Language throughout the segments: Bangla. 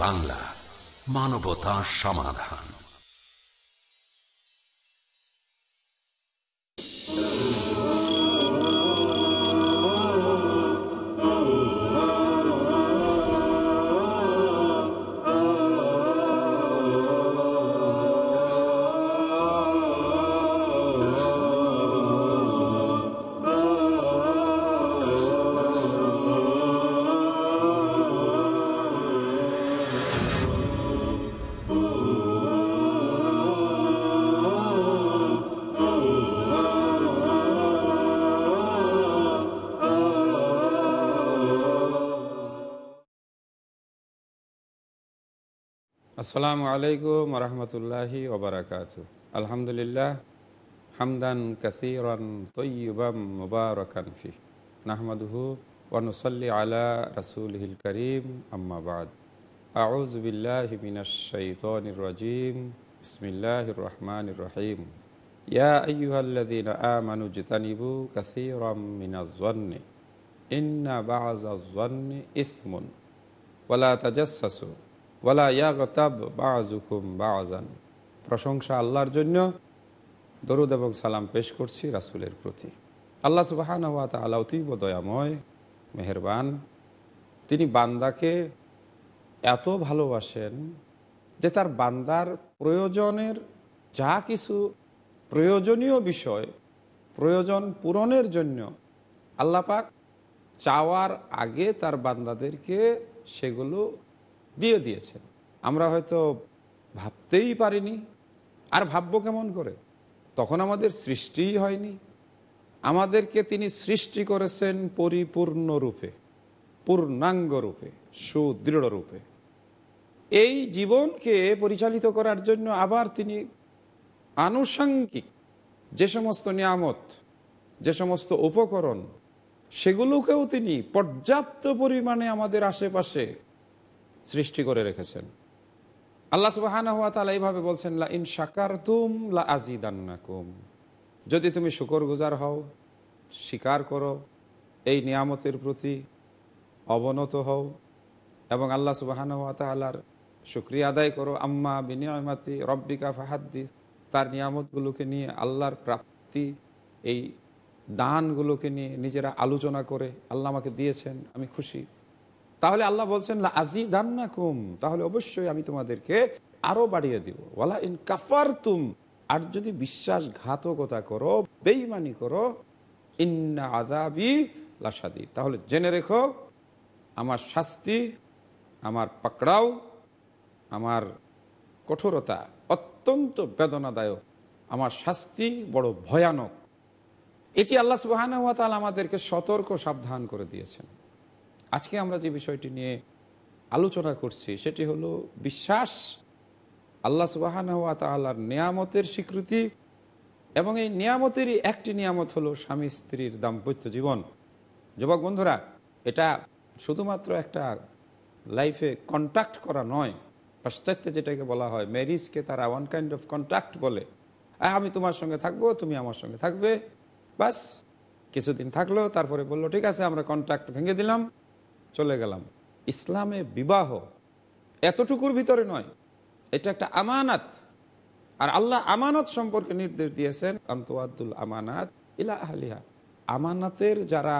বাংলা মানবতা সমাধান আসসালামু আলাইকুম রহমতুল্লাহি ওবরাকাত আলহামদুলিল্লাহ হামদান কাসিরান তৈবাম মুবারকান ফি নাহমাদুহু ওয়ানুসল্লি আলা রাসুলহিল করিম আম্মাবাদ আউজ বিল্লাহি মিনাশ শাইতানির রাজিম বিসমিল্লাহির রহমানির রহিম ইয়া আইয়ুহাল্লাযীনা আমানু জিতানিবু কাসীরাম মিনাজ যন্নি ইন্না বা'যাজ ইসমুন ওয়ালা তাজাসসু ওয়ালা ইয়াগতাব বাজুকুম বাজান প্রশংসা আল্লাহর জন্য দরুদ এবং সালাম পেশ করছি রাসুলের প্রতি আল্লাহ সুবাহান আল্লাহ অতীব দয়াময় মেহেরবান তিনি বান্দাকে এত ভালোবাসেন যে তার বান্দার প্রয়োজনের যা কিছু প্রয়োজনীয় বিষয় প্রয়োজন পূরণের জন্য আল্লাপাক চাওয়ার আগে তার বান্দাদেরকে সেগুলো দিয়ে দিয়েছেন আমরা হয়তো ভাবতেই পারিনি আর ভাববো কেমন করে তখন আমাদের সৃষ্টিই হয়নি আমাদেরকে তিনি সৃষ্টি করেছেন পরিপূর্ণরূপে পূর্ণাঙ্গরূপে সুদৃঢ় রূপে এই জীবনকে পরিচালিত করার জন্য আবার তিনি আনুষাঙ্গিক যে সমস্ত নিয়ামত যে সমস্ত উপকরণ সেগুলোকেও তিনি পর্যাপ্ত পরিমাণে আমাদের আশেপাশে সৃষ্টি করে রেখেছেন আল্লাহ সুবাহানা এইভাবে বলছেন লা ইন শাকার তুম লা আজিদান্নাকুম যদি তুমি শুকর গুজার হও স্বীকার করো এই নিয়ামতের প্রতি অবনত হও এবং আল্লাহ সুবাহানা তালার শুক্রিয়া আদায় করো আম্মা বিনিয়মাতি রব্বিকা ফাহাদ্দিস তার নিয়ামতগুলোকে নিয়ে আল্লাহর প্রাপ্তি এই দানগুলোকে নিয়ে নিজেরা আলোচনা করে আল্লাহ আমাকে দিয়েছেন আমি খুশি তাহলে আল্লাহ বলছেন আজি দান্নাকুম তাহলে অবশ্যই আমি তোমাদেরকে আরো বাড়িয়ে দিব ওয়ালা ইন কাফার তুম আর যদি বিশ্বাসঘাতকতা করো বেইমানি করো ইন্না আদাবি লাসাদি তাহলে জেনে রেখো আমার শাস্তি আমার পাকড়াও আমার কঠোরতা অত্যন্ত বেদনাদায়ক আমার শাস্তি বড় ভয়ানক এটি আল্লাহ সুবাহ আমাদেরকে সতর্ক সাবধান করে দিয়েছেন আজকে আমরা যে বিষয়টি নিয়ে আলোচনা করছি সেটি হলো বিশ্বাস আল্লাহ সুবাহান হাত আল্লাহর নিয়ামতের স্বীকৃতি এবং এই নিয়ামতেরই একটি নিয়ামত হলো স্বামী স্ত্রীর দাম্পত্য জীবন যুবক বন্ধুরা এটা শুধুমাত্র একটা লাইফে কন্ট্যাক্ট করা নয় পাশ্চাত্যে যেটাকে বলা হয় ম্যারিজকে তারা ওয়ান কাইন্ড অফ কন্ট্যাক্ট বলে আমি তোমার সঙ্গে থাকবো তুমি আমার সঙ্গে থাকবে বাস কিছুদিন থাকলো তারপরে বললো ঠিক আছে আমরা কন্ট্যাক্ট ভেঙে দিলাম চলে গেলাম ইসলামে বিবাহ এতটুকুর ভিতরে নয় এটা একটা আমানাত আর আল্লাহ আমানত সম্পর্কে নির্দেশ দিয়েছেন আন্তোয়াদ্দুল আমানাত ইলা আহলিহা আমানাতের যারা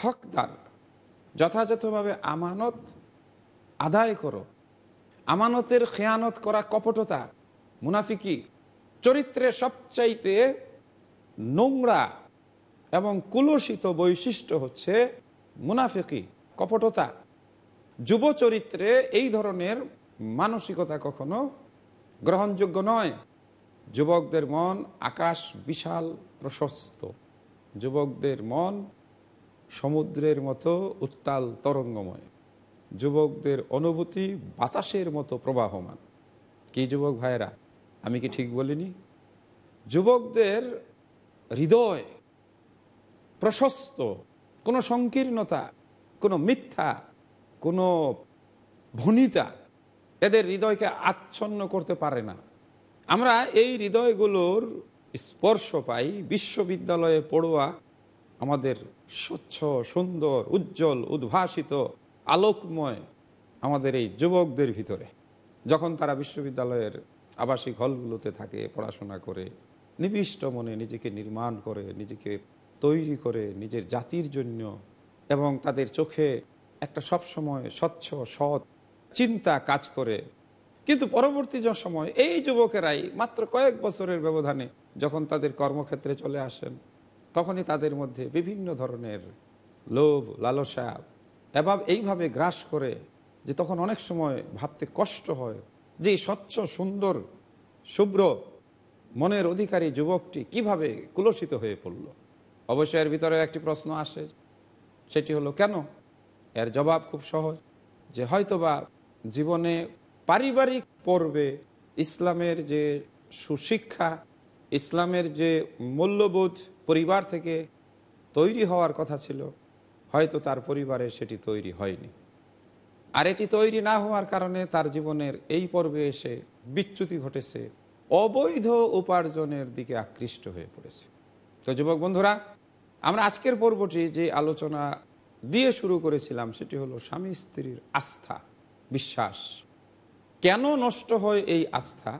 হকদার যথাযথভাবে আমানত আদায় করো আমানতের খেয়ানত করা কপটতা মুনাফিকি চরিত্রে সবচাইতে নোংরা এবং কুলসিত বৈশিষ্ট্য হচ্ছে মুনাফিকি কপটতা যুব চরিত্রে এই ধরনের মানসিকতা কখনো গ্রহণযোগ্য নয় যুবকদের মন আকাশ বিশাল প্রশস্ত যুবকদের মন সমুদ্রের মতো উত্তাল তরঙ্গময় যুবকদের অনুভূতি বাতাসের মতো প্রবাহমান কি যুবক ভাইরা আমি কি ঠিক বলিনি যুবকদের হৃদয় প্রশস্ত কোনো সংকীর্ণতা কোনো মিথ্যা কোনো ভনিতা এদের হৃদয়কে আচ্ছন্ন করতে পারে না আমরা এই হৃদয়গুলোর স্পর্শ পাই বিশ্ববিদ্যালয়ে পড়ুয়া আমাদের স্বচ্ছ সুন্দর উজ্জ্বল উদ্ভাসিত আলোকময় আমাদের এই যুবকদের ভিতরে যখন তারা বিশ্ববিদ্যালয়ের আবাসিক হলগুলোতে থাকে পড়াশোনা করে নিবিষ্ট মনে নিজেকে নির্মাণ করে নিজেকে তৈরি করে নিজের জাতির জন্য এবং তাদের চোখে একটা সবসময় স্বচ্ছ সৎ চিন্তা কাজ করে কিন্তু পরবর্তী সময় এই যুবকেরাই মাত্র কয়েক বছরের ব্যবধানে যখন তাদের কর্মক্ষেত্রে চলে আসেন তখনই তাদের মধ্যে বিভিন্ন ধরনের লোভ লালসা এবার এইভাবে গ্রাস করে যে তখন অনেক সময় ভাবতে কষ্ট হয় যে স্বচ্ছ সুন্দর শুভ্র মনের অধিকারী যুবকটি কিভাবে কুলসিত হয়ে পড়ল অবশ্যই এর ভিতরে একটি প্রশ্ন আসে সেটি হলো কেন এর জবাব খুব সহজ যে হয়তোবা জীবনে পারিবারিক পর্বে ইসলামের যে সুশিক্ষা ইসলামের যে মূল্যবোধ পরিবার থেকে তৈরি হওয়ার কথা ছিল হয়তো তার পরিবারে সেটি তৈরি হয়নি আর এটি তৈরি না হওয়ার কারণে তার জীবনের এই পর্বে এসে বিচ্যুতি ঘটেছে অবৈধ উপার্জনের দিকে আকৃষ্ট হয়ে পড়েছে তো যুবক বন্ধুরা আমরা আজকের পর্বটি যে আলোচনা দিয়ে শুরু করেছিলাম সেটি হলো স্বামী স্ত্রীর আস্থা বিশ্বাস কেন নষ্ট হয় এই আস্থা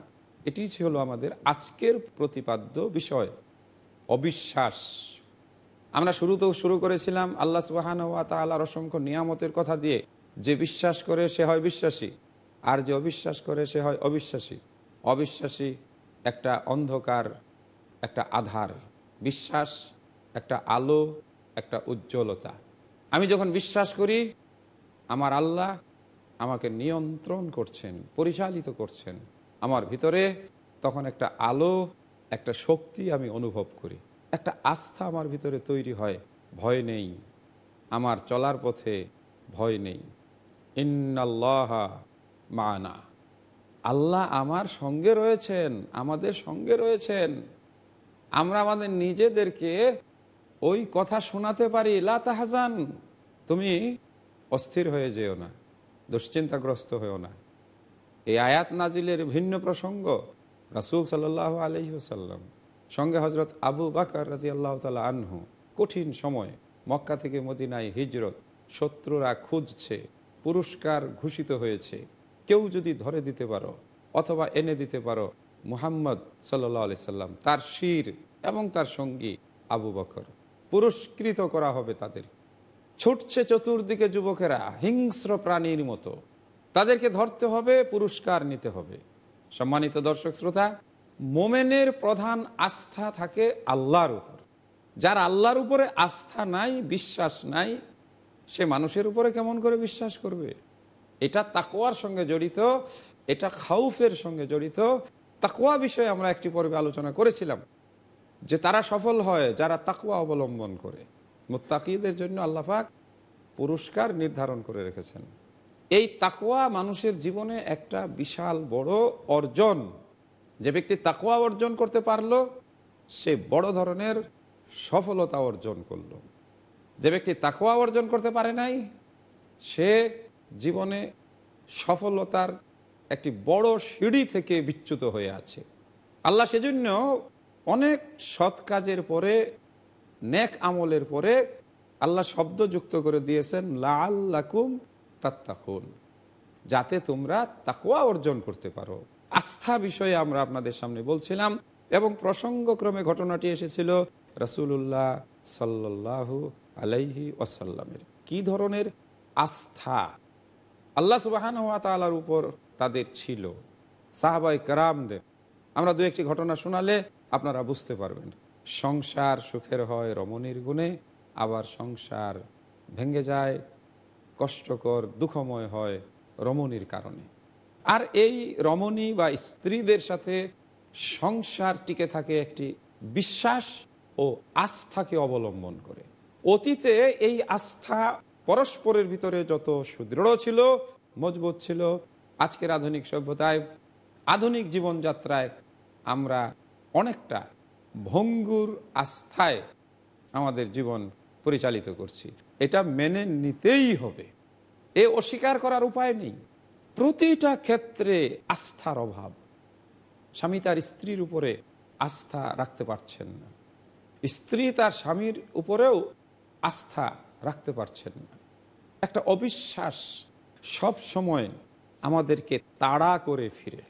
এটি ছিল আমাদের আজকের প্রতিপাদ্য বিষয় অবিশ্বাস আমরা শুরুতেও শুরু করেছিলাম আল্লাহ সুবাহান ওয়া তালার অসংখ্য নিয়ামতের কথা দিয়ে যে বিশ্বাস করে সে হয় বিশ্বাসী আর যে অবিশ্বাস করে সে হয় অবিশ্বাসী অবিশ্বাসী একটা অন্ধকার একটা আধার বিশ্বাস একটা আলো একটা উজ্জ্বলতা আমি যখন বিশ্বাস করি আমার আল্লাহ আমাকে নিয়ন্ত্রণ করছেন পরিচালিত করছেন আমার ভিতরে তখন একটা আলো একটা শক্তি আমি অনুভব করি একটা আস্থা আমার ভিতরে তৈরি হয় ভয় নেই আমার চলার পথে ভয় নেই ইন্নাল্লাহা মানা আল্লাহ আমার সঙ্গে রয়েছেন আমাদের সঙ্গে রয়েছেন আমরা আমাদের নিজেদেরকে ওই কথা শোনাতে পারি লাতাহাজান তুমি অস্থির হয়ে যেও না দুশ্চিন্তাগ্রস্ত হয়েও না এই আয়াত নাজিলের ভিন্ন প্রসঙ্গ রাসুল সাল্লাহ আলহিহসাল্লাম সঙ্গে হজরত আবু বাকর রাজি আল্লাহ তালা আনহু কঠিন সময়ে মক্কা থেকে মদিনায় হিজরত শত্রুরা খুঁজছে পুরস্কার ঘোষিত হয়েছে কেউ যদি ধরে দিতে পারো অথবা এনে দিতে পারো মুহাম্মদ সাল্লাহ আলি সাল্লাম তার শির এবং তার সঙ্গী আবু বকর পুরস্কৃত করা হবে তাদের ছুটছে চতুর্দিকে যুবকেরা হিংস্র প্রাণীর মতো তাদেরকে ধরতে হবে পুরস্কার নিতে হবে সম্মানিত দর্শক শ্রোতা মোমেনের প্রধান আস্থা থাকে আল্লাহর উপর যার আল্লাহর উপরে আস্থা নাই বিশ্বাস নাই সে মানুষের উপরে কেমন করে বিশ্বাস করবে এটা তাকোয়ার সঙ্গে জড়িত এটা খাউফের সঙ্গে জড়িত তাকোয়া বিষয়ে আমরা একটি পর্বে আলোচনা করেছিলাম যে তারা সফল হয় যারা তাকুয়া অবলম্বন করে মোত্তাকিদের জন্য আল্লাহাক পুরস্কার নির্ধারণ করে রেখেছেন এই তাকুয়া মানুষের জীবনে একটা বিশাল বড় অর্জন যে ব্যক্তি তাকুয়া অর্জন করতে পারলো সে বড় ধরনের সফলতা অর্জন করল যে ব্যক্তি তাকুয়া অর্জন করতে পারে নাই সে জীবনে সফলতার একটি বড় সিঁড়ি থেকে বিচ্যুত হয়ে আছে আল্লাহ সেজন্য অনেক সৎ কাজের পরে নেক আমলের পরে আল্লাহ শব্দ যুক্ত করে দিয়েছেন লাল্লাকুম তাত্তাখুন যাতে তোমরা তাকুয়া অর্জন করতে পারো আস্থা বিষয়ে আমরা আপনাদের সামনে বলছিলাম এবং প্রসঙ্গক্রমে ঘটনাটি এসেছিল রসুল্লাহ সাল্লাহু আলাইহি ওসাল্লামের কি ধরনের আস্থা আল্লাহ সুবাহান হাত তালার উপর তাদের ছিল সাহাবাই কারামদের আমরা দু একটি ঘটনা শোনালে আপনারা বুঝতে পারবেন সংসার সুখের হয় রমণীর গুণে আবার সংসার ভেঙে যায় কষ্টকর দুঃখময় হয় রমণীর কারণে আর এই রমণী বা স্ত্রীদের সাথে সংসার টিকে থাকে একটি বিশ্বাস ও আস্থাকে অবলম্বন করে অতীতে এই আস্থা পরস্পরের ভিতরে যত সুদৃঢ় ছিল মজবুত ছিল আজকের আধুনিক সভ্যতায় আধুনিক জীবনযাত্রায় আমরা অনেকটা ভঙ্গুর আস্থায় আমাদের জীবন পরিচালিত করছি এটা মেনে নিতেই হবে এ অস্বীকার করার উপায় নেই প্রতিটা ক্ষেত্রে আস্থার অভাব স্বামী তার স্ত্রীর উপরে আস্থা রাখতে পারছেন না স্ত্রী তার স্বামীর উপরেও আস্থা রাখতে পারছেন না একটা অবিশ্বাস সব সময় আমাদেরকে তাড়া করে ফিরে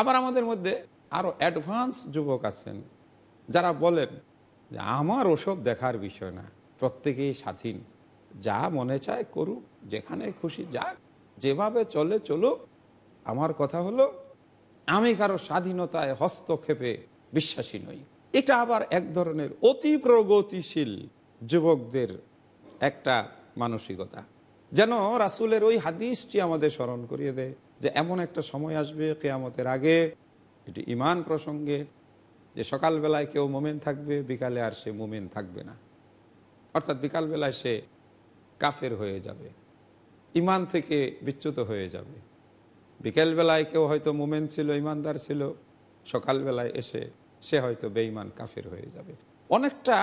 আবার আমাদের মধ্যে আরও অ্যাডভান্স যুবক আছেন যারা বলেন যে আমার ওসব দেখার বিষয় না প্রত্যেকেই স্বাধীন যা মনে চায় করুক যেখানে খুশি যাক যেভাবে চলে চলুক আমার কথা হলো আমি কারো স্বাধীনতায় হস্তক্ষেপে বিশ্বাসী নই এটা আবার এক ধরনের অতি প্রগতিশীল যুবকদের একটা মানসিকতা যেন রাসুলের ওই হাদিসটি আমাদের স্মরণ করিয়ে দেয় যে এমন একটা সময় আসবে কেয়ামতের আগে এটি ইমান প্রসঙ্গে যে সকালবেলায় কেউ মোমেন থাকবে বিকালে আর সে মোমেন থাকবে না অর্থাৎ বিকালবেলায় সে কাফের হয়ে যাবে ইমান থেকে বিচ্যুত হয়ে যাবে বিকেলবেলায় কেউ হয়তো মোমেন ছিল ইমানদার ছিল সকালবেলায় এসে সে হয়তো বেঈমান কাফের হয়ে যাবে অনেকটা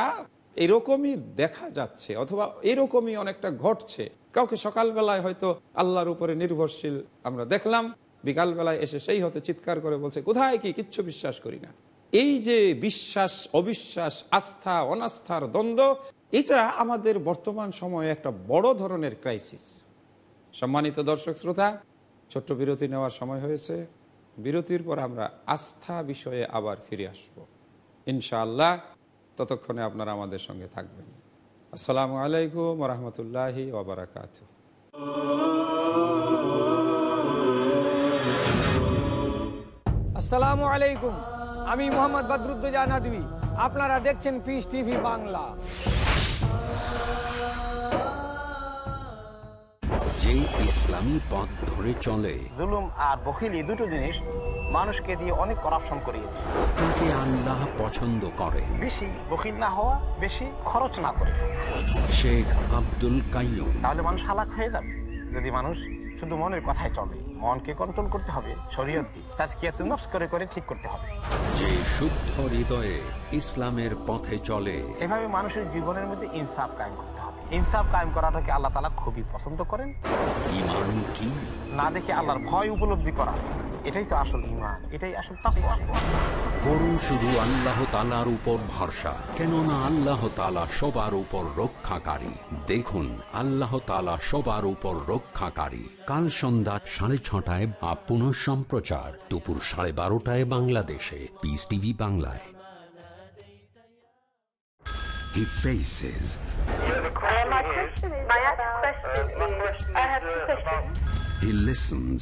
এরকমই দেখা যাচ্ছে অথবা এরকমই অনেকটা ঘটছে কাউকে সকালবেলায় হয়তো আল্লাহর উপরে নির্ভরশীল আমরা দেখলাম বিকালবেলায় এসে সেই হতে চিৎকার করে বলছে কোথায় কি কিচ্ছু বিশ্বাস করি না এই যে বিশ্বাস অবিশ্বাস আস্থা অনাস্থার দ্বন্দ্ব এটা আমাদের বর্তমান সময়ে একটা বড় ধরনের ক্রাইসিস সম্মানিত দর্শক শ্রোতা ছোট্ট বিরতি নেওয়ার সময় হয়েছে বিরতির পর আমরা আস্থা বিষয়ে আবার ফিরে আসব ইনশাআল্লাহ ততক্ষণে আপনারা আমাদের সঙ্গে থাকবেন আসসালামু আলাইকুম রহমতুল্লাহ ওবরাকাত আসসালামু আলাইকুম আমি মোহাম্মদ বদরুদ্দোজা নাদবি আপনারা দেখছেন পিস টিভি বাংলা যে ইসলামী পথ ধরে চলে জুলুম আর বখিলি দুটো জিনিস মানুষকে দিয়ে অনেক করাপশন করিয়েছে তাকে আল্লাহ পছন্দ করে বেশি বখিল না হওয়া বেশি খরচ না করে শেখ আব্দুল কাইয়ুম তাহলে মানুষ হালাক হয়ে যাবে যদি মানুষ শুধু মনের কথায় চলে মনকে কন্ট্রোল করতে হবে শরীয়ত দিয়ে তাজকিয়াতুল নফস করে করে ঠিক করতে হবে যে শুদ্ধ হৃদয়ে ইসলামের পথে চলে এভাবে মানুষের জীবনের মধ্যে ইনসাফ কায়েম করতে হবে ইনসাফ কায়েম করাটাকে আল্লাহ তালা খুবই পছন্দ করেন ইমান কি না দেখে আল্লাহর ভয় উপলব্ধি করা এটাই তো আসল ইমান এটাই আসল করুন শুধু আল্লাহ তালার উপর ভরসা কেননা আল্লাহ তালা সবার উপর রক্ষাকারী দেখুন আল্লাহ তালা সবার উপর রক্ষাকারী কাল সন্ধ্যা সাড়ে ছটায় বা পুনঃ সম্প্রচার দুপুর সাড়ে বারোটায় বাংলাদেশে পিস টিভি বাংলায় He faces. He listens.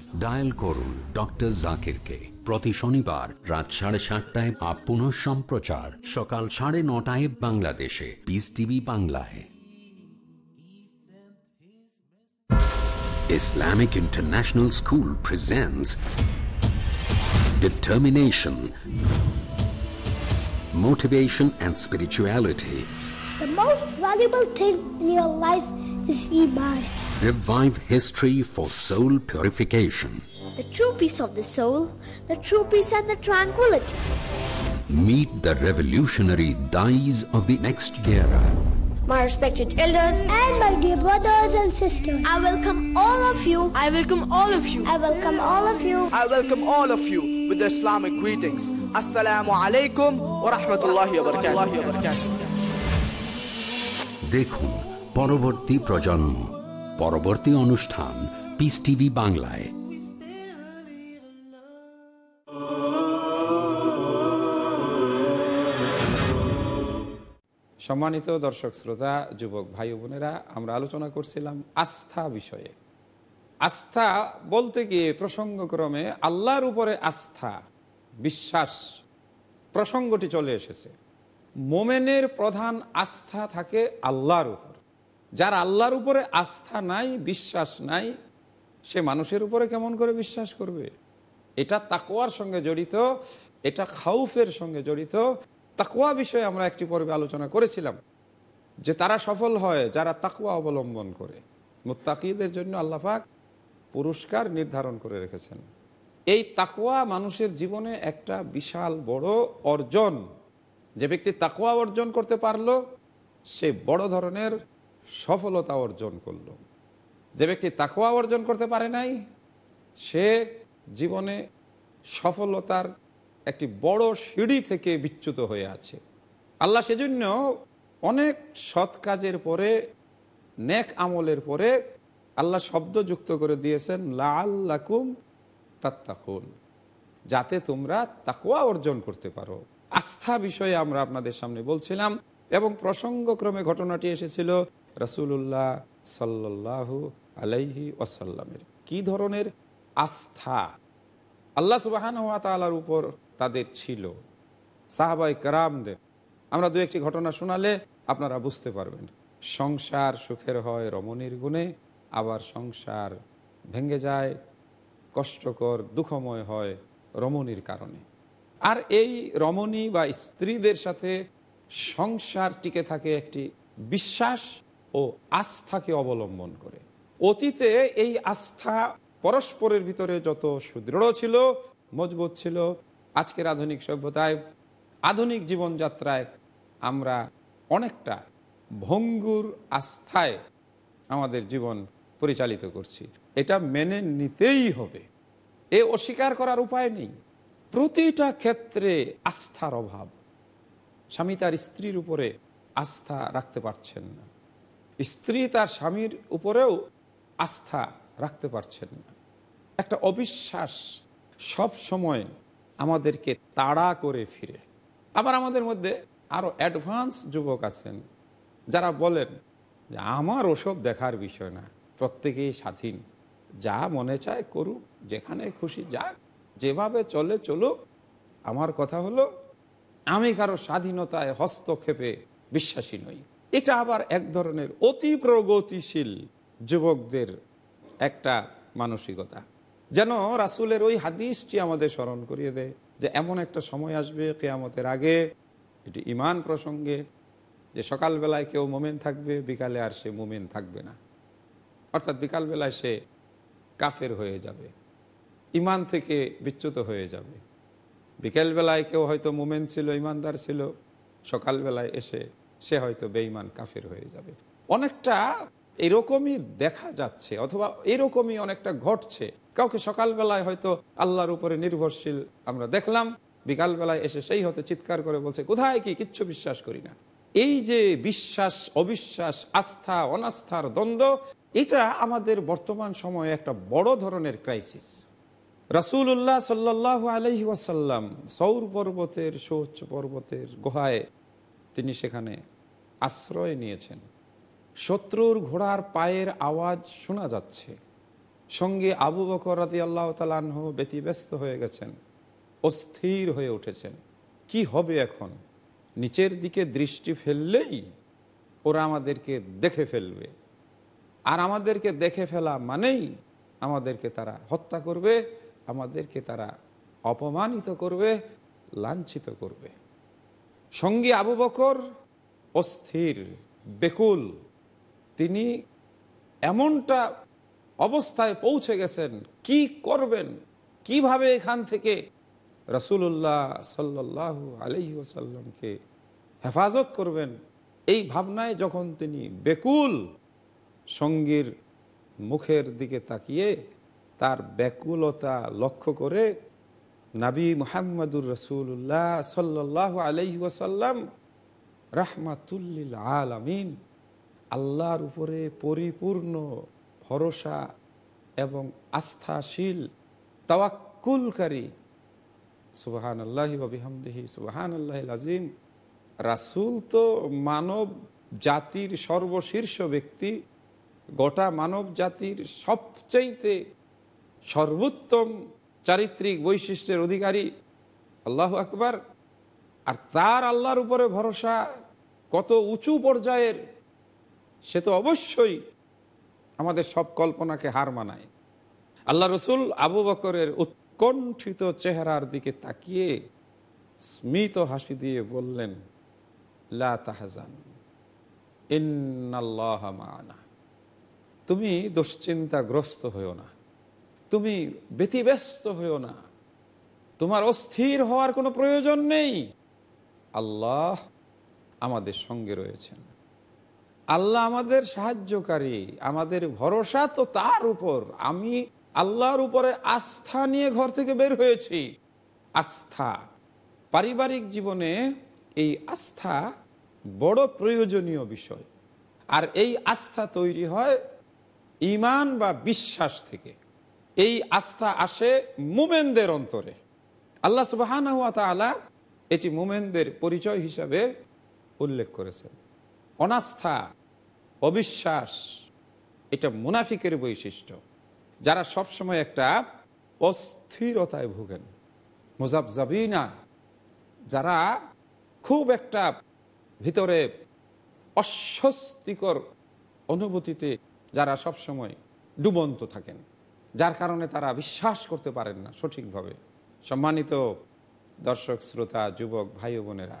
Dial করুন ডক্টর জাকিরকে প্রতি শনিবার রাত সাড়ে সাতটায় বা পুনঃ সম্প্রচার সকাল সাড়ে নটায় বাংলাদেশে পিস টিভি বাংলায় Islamic International School presents Determination, Motivation and Spirituality. The most valuable thing in your life is Iman. Revive history for soul purification. The true peace of the soul, the true peace and the tranquility. Meet the revolutionary dyes of the next era. My respected elders and my dear brothers and sisters, I welcome all of you. I welcome all of you. I welcome all of you. I welcome all of you with the Islamic greetings. Assalamu alaikum wa rahmatullahi wa barakatuh. দেখুন পরবর্তী প্রজন্ম পরবর্তী অনুষ্ঠান পিস টিভি বাংলায় সম্মানিত দর্শক শ্রোতা যুবক ভাই বোনেরা আমরা আলোচনা করছিলাম আস্থা বিষয়ে আস্থা বলতে গিয়ে প্রসঙ্গক্রমে আল্লাহর উপরে আস্থা বিশ্বাস প্রসঙ্গটি চলে এসেছে মোমেনের প্রধান আস্থা থাকে আল্লাহর উপর যার আল্লাহর উপরে আস্থা নাই বিশ্বাস নাই সে মানুষের উপরে কেমন করে বিশ্বাস করবে এটা তাকোয়ার সঙ্গে জড়িত এটা খাউফের সঙ্গে জড়িত তাকোয়া বিষয়ে আমরা একটি পর্বে আলোচনা করেছিলাম যে তারা সফল হয় যারা তাকোয়া অবলম্বন করে মোত্তাকিদের জন্য আল্লাপাক পুরস্কার নির্ধারণ করে রেখেছেন এই তাকোয়া মানুষের জীবনে একটা বিশাল বড় অর্জন যে ব্যক্তি তাকোয়া অর্জন করতে পারল সে বড় ধরনের সফলতা অর্জন করল যে ব্যক্তি তাকোয়া অর্জন করতে পারে নাই সে জীবনে সফলতার একটি বড় সিঁড়ি থেকে বিচ্যুত হয়ে আছে আল্লাহ সেজন্য অনেক সৎ কাজের পরে নেক আমলের পরে আল্লাহ শব্দ যুক্ত করে দিয়েছেন লাকুম তাত্তাকুন যাতে তোমরা তাকুয়া অর্জন করতে পারো আস্থা বিষয়ে আমরা আপনাদের সামনে বলছিলাম এবং প্রসঙ্গক্রমে ঘটনাটি এসেছিল রসুল্লাহ সাল্লাহু আলাইহি ওয়াসাল্লামের কি ধরনের আস্থা আল্লাহ সুবাহান উপর তাদের ছিল সাহাবাই কারামদের আমরা দু একটি ঘটনা শোনালে আপনারা বুঝতে পারবেন সংসার সুখের হয় রমণীর গুণে আবার সংসার ভেঙে যায় কষ্টকর দুঃখময় হয় রমণীর কারণে আর এই রমণী বা স্ত্রীদের সাথে সংসার টিকে থাকে একটি বিশ্বাস ও আস্থাকে অবলম্বন করে অতীতে এই আস্থা পরস্পরের ভিতরে যত সুদৃঢ় ছিল মজবুত ছিল আজকের আধুনিক সভ্যতায় আধুনিক জীবনযাত্রায় আমরা অনেকটা ভঙ্গুর আস্থায় আমাদের জীবন পরিচালিত করছি এটা মেনে নিতেই হবে এ অস্বীকার করার উপায় নেই প্রতিটা ক্ষেত্রে আস্থার অভাব স্বামী তার স্ত্রীর উপরে আস্থা রাখতে পারছেন না স্ত্রী তার স্বামীর উপরেও আস্থা রাখতে পারছেন না একটা অবিশ্বাস সব সময় আমাদেরকে তাড়া করে ফিরে আবার আমাদের মধ্যে আরও অ্যাডভান্স যুবক আছেন যারা বলেন যে আমার ওসব দেখার বিষয় না প্রত্যেকেই স্বাধীন যা মনে চায় করুক যেখানে খুশি যাক যেভাবে চলে চলুক আমার কথা হলো আমি কারো স্বাধীনতায় হস্তক্ষেপে বিশ্বাসী নই এটা আবার এক ধরনের অতি প্রগতিশীল যুবকদের একটা মানসিকতা যেন রাসুলের ওই হাদিসটি আমাদের স্মরণ করিয়ে দেয় যে এমন একটা সময় আসবে কেয়ামতের আগে এটি ইমান প্রসঙ্গে যে সকালবেলায় কেউ মোমেন থাকবে বিকালে আর সে মোমেন থাকবে না অর্থাৎ বিকালবেলায় সে কাফের হয়ে যাবে ইমান থেকে বিচ্যুত হয়ে যাবে বিকেলবেলায় কেউ হয়তো মোমেন ছিল ইমানদার ছিল সকালবেলায় এসে সে হয়তো বেইমান কাফের হয়ে যাবে অনেকটা এরকমই দেখা যাচ্ছে অথবা এরকমই অনেকটা ঘটছে কাউকে সকালবেলায় হয়তো আল্লাহর উপরে নির্ভরশীল আমরা দেখলাম বিকালবেলায় এসে সেই হতে চিৎকার করে বলছে কোথায় কি কিচ্ছু বিশ্বাস করি না এই যে বিশ্বাস অবিশ্বাস আস্থা অনাস্থার দ্বন্দ্ব এটা আমাদের বর্তমান সময়ে একটা বড় ধরনের ক্রাইসিস রাসুল্লাহ সাল্লাহ আলহি ওয়াসাল্লাম সৌর পর্বতের সৌচ্চ পর্বতের গোহায় তিনি সেখানে আশ্রয় নিয়েছেন শত্রুর ঘোড়ার পায়ের আওয়াজ শোনা যাচ্ছে সঙ্গে আবু বকর রাতি আল্লাহ তালাহ ব্যতিব্যস্ত হয়ে গেছেন অস্থির হয়ে উঠেছেন কি হবে এখন নিচের দিকে দৃষ্টি ফেললেই ওরা আমাদেরকে দেখে ফেলবে আর আমাদেরকে দেখে ফেলা মানেই আমাদেরকে তারা হত্যা করবে আমাদেরকে তারা অপমানিত করবে লাঞ্ছিত করবে সঙ্গে আবু বকর অস্থির বেকুল তিনি এমনটা অবস্থায় পৌঁছে গেছেন কি করবেন কিভাবে এখান থেকে রসুল্লাহ সাল্লাহ আলহি হেফাজত করবেন এই ভাবনায় যখন তিনি বেকুল সঙ্গীর মুখের দিকে তাকিয়ে তার ব্যাকুলতা লক্ষ্য করে নাবি মোহাম্মদুর রসুল্লাহ সাল্লাহ আলহি ওয়াসাল্লাম রাহমাতুল্লিল আলামিন আল্লাহর উপরে পরিপূর্ণ ভরসা এবং আস্থাশীল তাওয়াক্কুলকারী সুবাহান আল্লাহি বাবিহামদিহি সুবাহান আল্লাহ আজিম রাসুল তো মানব জাতির সর্বশীর্ষ ব্যক্তি গোটা মানব জাতির সবচাইতে সর্বোত্তম চারিত্রিক বৈশিষ্ট্যের অধিকারী আল্লাহ আকবার আর তার আল্লাহর উপরে ভরসা কত উঁচু পর্যায়ের সে তো অবশ্যই আমাদের সব কল্পনাকে হার মানায় আল্লাহ রসুল আবু বকরের উৎকণ্ঠিত চেহারার দিকে তাকিয়ে স্মিত হাসি দিয়ে বললেন লা ইন্নাল্লাহ মানা তুমি দুশ্চিন্তাগ্রস্ত হও না তুমি ব্যতিব্যস্ত হও না তোমার অস্থির হওয়ার কোনো প্রয়োজন নেই আল্লাহ আমাদের সঙ্গে রয়েছেন আল্লাহ আমাদের সাহায্যকারী আমাদের ভরসা তো তার উপর আমি আল্লাহর উপরে আস্থা নিয়ে ঘর থেকে বের হয়েছি আস্থা পারিবারিক জীবনে এই আস্থা বড় প্রয়োজনীয় বিষয় আর এই আস্থা তৈরি হয় ইমান বা বিশ্বাস থেকে এই আস্থা আসে মুমেনদের অন্তরে আল্লাহ সুবাহ এটি মুমেনদের পরিচয় হিসাবে উল্লেখ করেছেন অনাস্থা অবিশ্বাস এটা মুনাফিকের বৈশিষ্ট্য যারা সবসময় একটা অস্থিরতায় ভোগেন না যারা খুব একটা ভিতরে অস্বস্তিকর অনুভূতিতে যারা সবসময় ডুবন্ত থাকেন যার কারণে তারা বিশ্বাস করতে পারেন না সঠিকভাবে সম্মানিত দর্শক শ্রোতা যুবক ভাই বোনেরা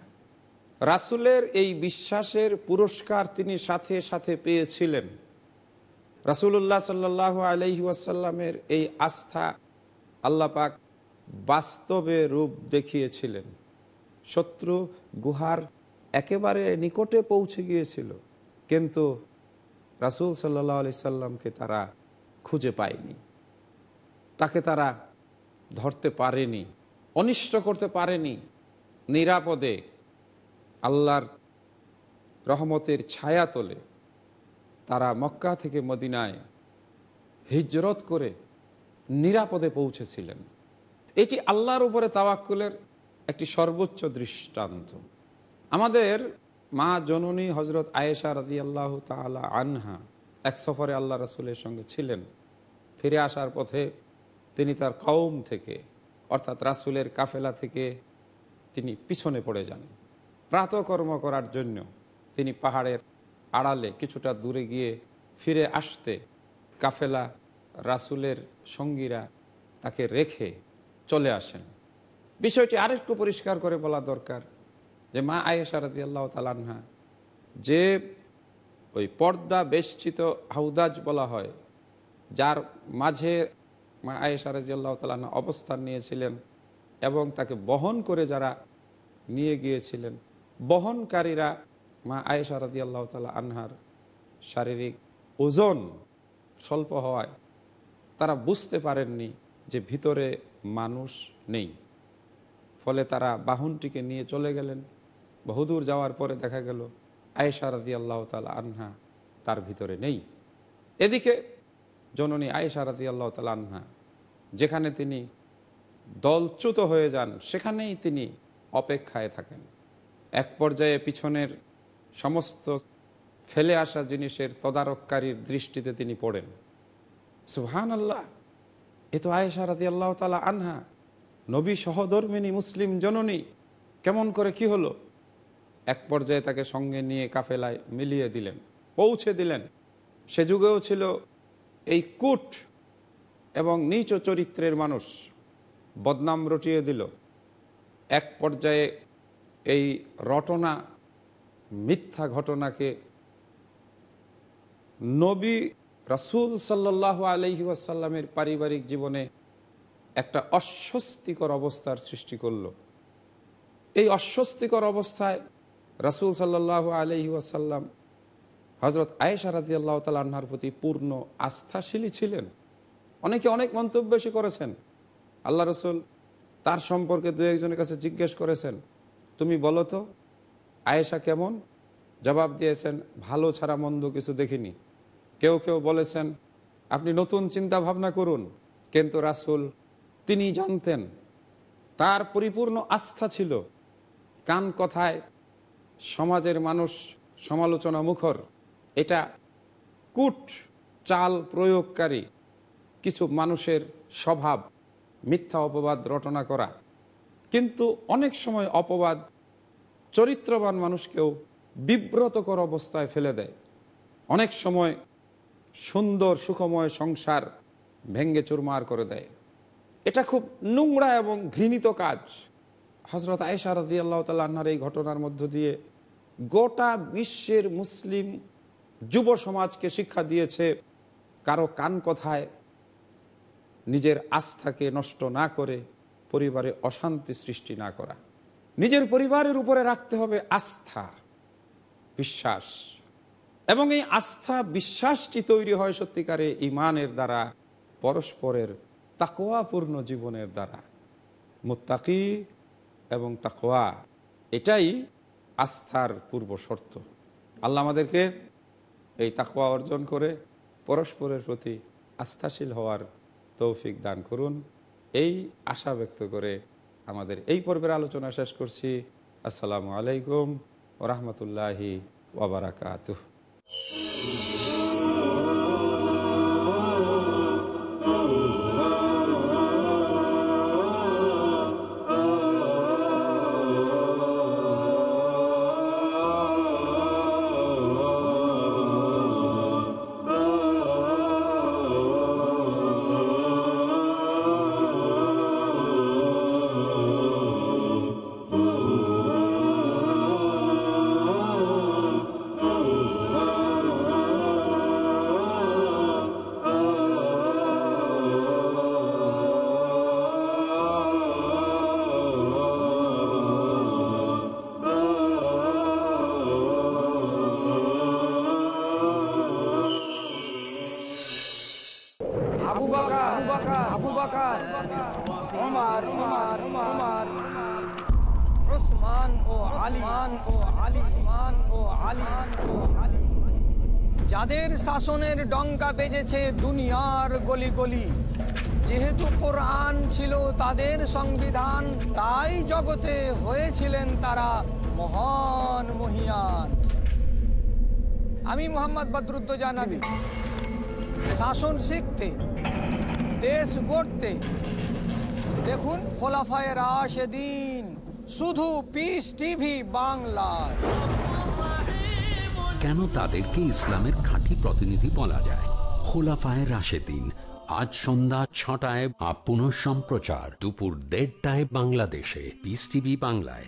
রাসুলের এই বিশ্বাসের পুরস্কার তিনি সাথে সাথে পেয়েছিলেন রাসুল্লাহ সাল্লাহ আলহি এই আস্থা আল্লাপাক বাস্তবে রূপ দেখিয়েছিলেন শত্রু গুহার একেবারে নিকটে পৌঁছে গিয়েছিল কিন্তু রাসুল সাল্লাহ আলি সাল্লামকে তারা খুঁজে পায়নি তাকে তারা ধরতে পারেনি অনিষ্ট করতে পারেনি নিরাপদে আল্লাহর রহমতের ছায়া তোলে তারা মক্কা থেকে মদিনায় হিজরত করে নিরাপদে পৌঁছেছিলেন এটি আল্লাহর উপরে তাওয়াক্কুলের একটি সর্বোচ্চ দৃষ্টান্ত আমাদের মা জননী হজরত আয়েশা রাজি আল্লাহ তালা আনহা এক সফরে আল্লাহ রসুলের সঙ্গে ছিলেন ফিরে আসার পথে তিনি তার কৌম থেকে অর্থাৎ রাসুলের কাফেলা থেকে তিনি পিছনে পড়ে যান প্রাতকর্ম করার জন্য তিনি পাহাড়ের আড়ালে কিছুটা দূরে গিয়ে ফিরে আসতে কাফেলা রাসুলের সঙ্গীরা তাকে রেখে চলে আসেন বিষয়টি আরেকটু পরিষ্কার করে বলা দরকার যে মা আয়ে রাতি আল্লাহ তালান্না যে ওই পর্দা বেষ্টিত হাউদাজ বলা হয় যার মাঝে মা আয়েশা রাজিয়াল্লাহ তালানা অবস্থান নিয়েছিলেন এবং তাকে বহন করে যারা নিয়ে গিয়েছিলেন বহনকারীরা মা আয়েশা রাজিয়াল্লাহ তালা আনহার শারীরিক ওজন স্বল্প হওয়ায় তারা বুঝতে পারেননি যে ভিতরে মানুষ নেই ফলে তারা বাহনটিকে নিয়ে চলে গেলেন বহুদূর যাওয়ার পরে দেখা গেল আয়েশা রাজি তালা আনহা তার ভিতরে নেই এদিকে জননী আয়েশা রাতি আল্লাহ তালান্না যেখানে তিনি দলচ্যুত হয়ে যান সেখানেই তিনি অপেক্ষায় থাকেন এক পর্যায়ে পিছনের সমস্ত ফেলে আসা জিনিসের তদারককারীর দৃষ্টিতে তিনি পড়েন সুহান আল্লাহ এ তো আয়েশা রাতি আল্লাহ তালা আনহা নবী সহধর্মিনী মুসলিম জননী কেমন করে কি হলো এক পর্যায়ে তাকে সঙ্গে নিয়ে কাফেলায় মিলিয়ে দিলেন পৌঁছে দিলেন সে যুগেও ছিল এই কুট এবং নিচ চরিত্রের মানুষ বদনাম রটিয়ে দিল এক পর্যায়ে এই রটনা মিথ্যা ঘটনাকে নবী রাসুল সাল্লাহ আলহি আসাল্লামের পারিবারিক জীবনে একটা অস্বস্তিকর অবস্থার সৃষ্টি করল এই অস্বস্তিকর অবস্থায় রাসুল সাল্লাহ আলহি হজরত আয়েশা রাজি আল্লাহ তালাহার প্রতি পূর্ণ আস্থাশীলী ছিলেন অনেকে অনেক মন্তব্যসী করেছেন আল্লাহ রসুল তার সম্পর্কে দু একজনের কাছে জিজ্ঞেস করেছেন তুমি বলো তো আয়েশা কেমন জবাব দিয়েছেন ভালো ছাড়া মন্দ কিছু দেখিনি কেউ কেউ বলেছেন আপনি নতুন চিন্তা ভাবনা করুন কিন্তু রাসুল তিনি জানতেন তার পরিপূর্ণ আস্থা ছিল কান কথায় সমাজের মানুষ সমালোচনা মুখর এটা কুট চাল প্রয়োগকারী কিছু মানুষের স্বভাব মিথ্যা অপবাদ রটনা করা কিন্তু অনেক সময় অপবাদ চরিত্রবান মানুষকেও বিব্রতকর অবস্থায় ফেলে দেয় অনেক সময় সুন্দর সুখময় সংসার ভেঙ্গে চুরমার করে দেয় এটা খুব নোংরা এবং ঘৃণিত কাজ হজরত আয়েশা রাজি আল্লাহ তাল্লাহার এই ঘটনার মধ্য দিয়ে গোটা বিশ্বের মুসলিম যুব সমাজকে শিক্ষা দিয়েছে কারো কান কথায় নিজের আস্থাকে নষ্ট না করে পরিবারে অশান্তি সৃষ্টি না করা নিজের পরিবারের উপরে রাখতে হবে আস্থা বিশ্বাস এবং এই আস্থা বিশ্বাসটি তৈরি হয় সত্যিকারে ইমানের দ্বারা পরস্পরের তাকোয়াপূর্ণ জীবনের দ্বারা মোত্তাকি এবং তাকোয়া এটাই আস্থার পূর্ব শর্ত আল্লাহ আমাদেরকে এই তাকুয়া অর্জন করে পরস্পরের প্রতি আস্থাশীল হওয়ার তৌফিক দান করুন এই আশা ব্যক্ত করে আমাদের এই পর্বের আলোচনা শেষ করছি আসসালামু আলাইকুম ও রহমতুল্লাহি ওবরাকাতুহ বেজেছে দুনিয়ার গলি গলি যেহেতু কোরআন ছিল তাদের সংবিধান তাই জগতে হয়েছিলেন তারা মহান মহিয়ান আমি মোহাম্মদ জানাবি শাসন শিখতে দেশ গড়তে দেখুন খোলাফায় রাশেদিন শুধু পিস টিভি বাংলায় কেন তাদেরকে ইসলামের খাঁটি প্রতিনিধি বলা যায় খোলাফায় রাশেদিন আজ সন্ধ্যা ছটায় আপ পুনঃ সম্প্রচার দুপুর দেড়টায় বাংলাদেশে পিস টিভি বাংলায়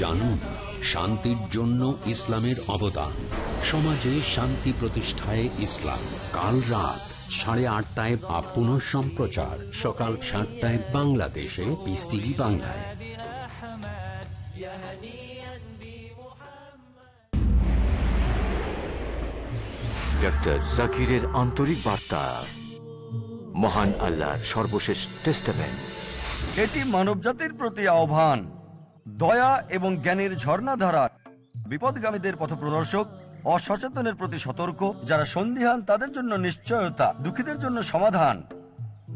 জানুন শান্তির জন্য ইসলামের অবদান সমাজে শান্তি প্রতিষ্ঠায় ইসলাম কাল রাত সাড়ে আটটায় বা পুনঃ সম্প্রচার সকাল সাতটায় বাংলাদেশে বাংলায় ডক্টর জাকিরের আন্তরিক বার্তা মহান আল্লাহর সর্বশেষ টেস্টামেন্ট এটি মানবজাতির প্রতি আহ্বান দয়া এবং জ্ঞানের ঝর্ণাধারা বিপদগামীদের পথপ্রদর্শক অসচেতনের প্রতি সতর্ক যারা সন্দিহান তাদের জন্য নিশ্চয়তা দুঃখীদের জন্য সমাধান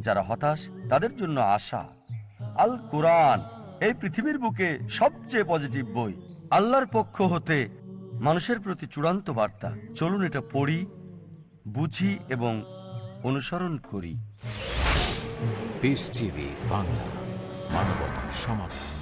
যারা হতাশ তাদের জন্য আশা আল কোরআন এই পৃথিবীর বুকে সবচেয়ে পজিটিভ বই আল্লাহর পক্ষ হতে মানুষের প্রতি চূড়ান্ত বার্তা চলুন এটা পড়ি বুঝি এবং অনুসরণ করি বাংলা মানবতার সমাধান